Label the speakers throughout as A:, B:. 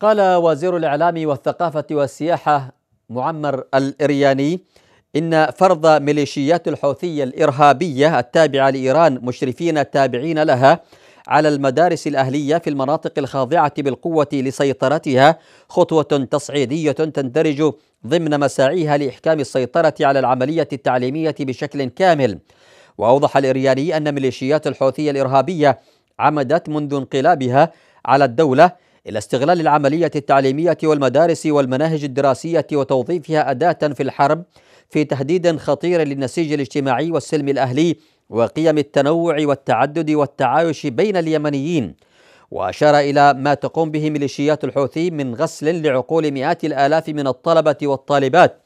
A: قال وزير الإعلام والثقافة والسياحة معمر الإرياني إن فرض ميليشيات الحوثية الإرهابية التابعة لإيران مشرفين تابعين لها على المدارس الأهلية في المناطق الخاضعة بالقوة لسيطرتها خطوة تصعيدية تندرج ضمن مساعيها لإحكام السيطرة على العملية التعليمية بشكل كامل وأوضح الإرياني أن ميليشيات الحوثية الإرهابية عمدت منذ انقلابها على الدولة إلى استغلال العملية التعليمية والمدارس والمناهج الدراسية وتوظيفها أداة في الحرب في تهديد خطير للنسيج الاجتماعي والسلم الأهلي وقيم التنوع والتعدد والتعايش بين اليمنيين وأشار إلى ما تقوم به ميليشيات الحوثي من غسل لعقول مئات الآلاف من الطلبة والطالبات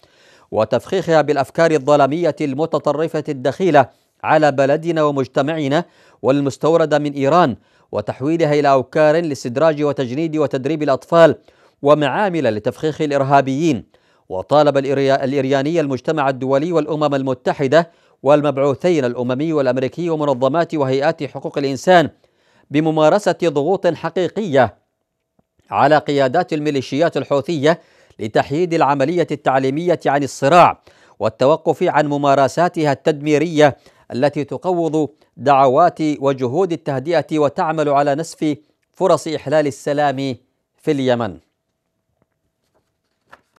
A: وتفخيخها بالأفكار الظلامية المتطرفة الدخيلة على بلدنا ومجتمعنا والمستوردة من إيران وتحويلها إلى أوكار لاستدراج وتجنيد وتدريب الأطفال ومعامل لتفخيخ الإرهابيين وطالب الإرياني المجتمع الدولي والأمم المتحدة والمبعوثين الأممي والأمريكي ومنظمات وهيئات حقوق الإنسان بممارسة ضغوط حقيقية على قيادات الميليشيات الحوثية لتحييد العملية التعليمية عن الصراع والتوقف عن ممارساتها التدميرية التي تقوض دعوات وجهود التهدئه وتعمل على نسف فرص احلال السلام في اليمن